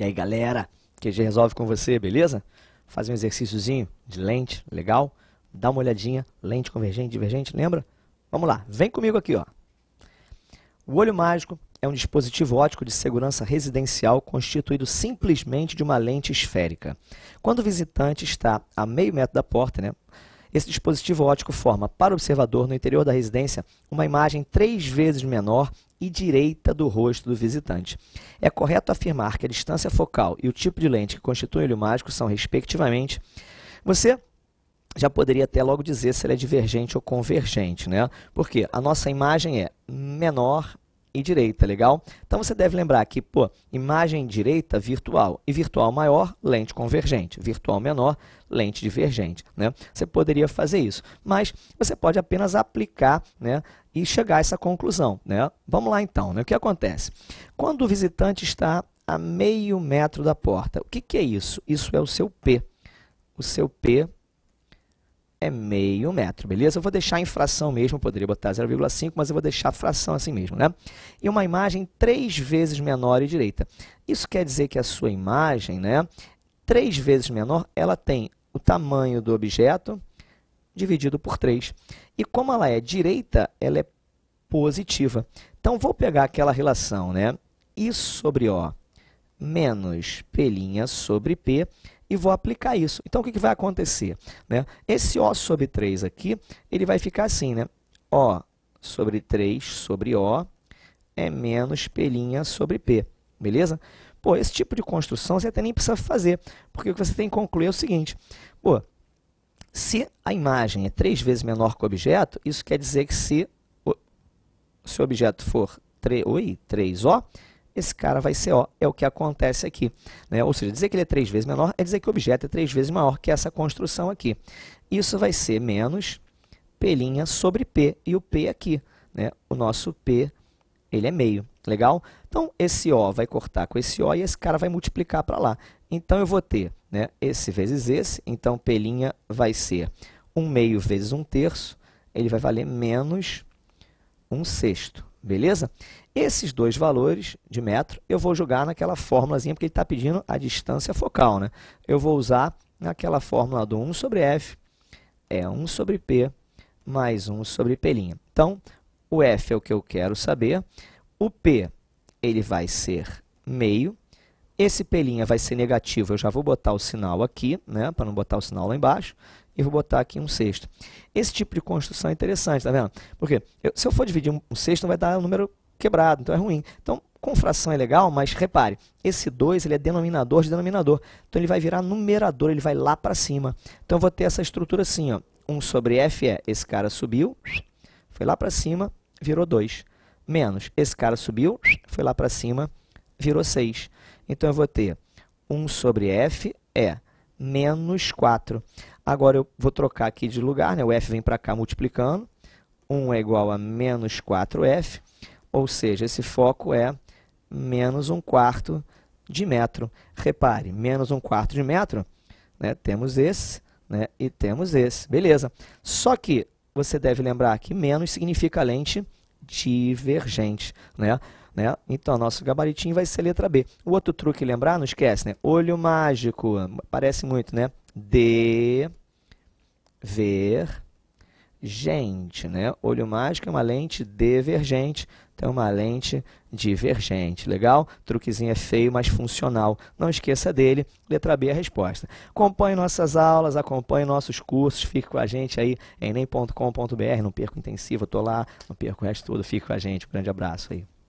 E aí, galera, QG resolve com você, beleza? Faz um exercíciozinho de lente, legal? Dá uma olhadinha, lente convergente, divergente, lembra? Vamos lá, vem comigo aqui, ó. O olho mágico é um dispositivo óptico de segurança residencial constituído simplesmente de uma lente esférica. Quando o visitante está a meio metro da porta, né, esse dispositivo óptico forma para o observador no interior da residência uma imagem três vezes menor e direita do rosto do visitante. É correto afirmar que a distância focal e o tipo de lente que constituem o olho mágico são, respectivamente, você já poderia até logo dizer se ele é divergente ou convergente, né? Porque a nossa imagem é menor e direita, legal? Então você deve lembrar que, pô, imagem direita virtual e virtual maior, lente convergente, virtual menor, lente divergente, né? Você poderia fazer isso, mas você pode apenas aplicar, né, e chegar a essa conclusão, né? Vamos lá então, né? O que acontece? Quando o visitante está a meio metro da porta, o que, que é isso? Isso é o seu P. O seu P é meio metro, beleza? Eu vou deixar em fração mesmo, poderia botar 0,5, mas eu vou deixar fração assim mesmo, né? E uma imagem três vezes menor e direita. Isso quer dizer que a sua imagem, né, três vezes menor, ela tem o tamanho do objeto dividido por 3. E como ela é direita, ela é positiva. Então, vou pegar aquela relação, né? I sobre O menos P' sobre P e vou aplicar isso. Então, o que, que vai acontecer? Né? Esse O sobre 3 aqui, ele vai ficar assim, né? O sobre 3 sobre O é menos P' sobre P, beleza? Pô, esse tipo de construção você até nem precisa fazer, porque o que você tem que concluir é o seguinte, pô, se a imagem é três vezes menor que o objeto, isso quer dizer que se o, se o objeto for 3, oi, 3O, esse cara vai ser O. É o que acontece aqui. Né? Ou seja, dizer que ele é três vezes menor é dizer que o objeto é três vezes maior que essa construção aqui. Isso vai ser menos P' sobre P. E o P aqui, né? o nosso P ele é meio. Legal? Então, esse O vai cortar com esse O e esse cara vai multiplicar para lá. Então, eu vou ter né, esse vezes esse. Então, P' vai ser 1 meio vezes 1 terço. Ele vai valer menos 1 sexto. Beleza? Esses dois valores de metro eu vou jogar naquela fórmulazinha, porque ele está pedindo a distância focal. Né? Eu vou usar naquela fórmula do 1 sobre f, é 1 sobre p, mais 1 sobre p'. Então, o f é o que eu quero saber, o p ele vai ser meio, esse p' vai ser negativo, eu já vou botar o sinal aqui, né, para não botar o sinal lá embaixo, e vou botar aqui um sexto. Esse tipo de construção é interessante, tá vendo? Porque eu, se eu for dividir um, um sexto, vai dar um número quebrado, então é ruim. Então, com fração é legal, mas repare, esse 2 ele é denominador de denominador. Então ele vai virar numerador, ele vai lá para cima. Então eu vou ter essa estrutura assim, ó. 1 sobre f é esse cara subiu, foi lá para cima, virou 2. Menos esse cara subiu, foi lá para cima, virou 6. Então eu vou ter 1 sobre f é menos 4. Agora eu vou trocar aqui de lugar, né? o f vem para cá multiplicando. 1 é igual a menos 4f ou seja, esse foco é menos um quarto de metro. Repare, menos um quarto de metro, né, temos esse né, e temos esse, beleza. Só que você deve lembrar que menos significa lente divergente, né? Né? Então, nosso gabaritinho vai ser letra B. O outro truque, lembrar, não esquece, né? Olho mágico, parece muito, né? D, ver, divergente. Né? Olho mágico é uma lente divergente, então é uma lente divergente. Legal? Truquezinho é feio, mas funcional. Não esqueça dele. Letra B é a resposta. Acompanhe nossas aulas, acompanhe nossos cursos, fique com a gente aí em nem.com.br. Não perca o intensivo, estou lá, não perca o resto todo, fique com a gente. Um grande abraço aí.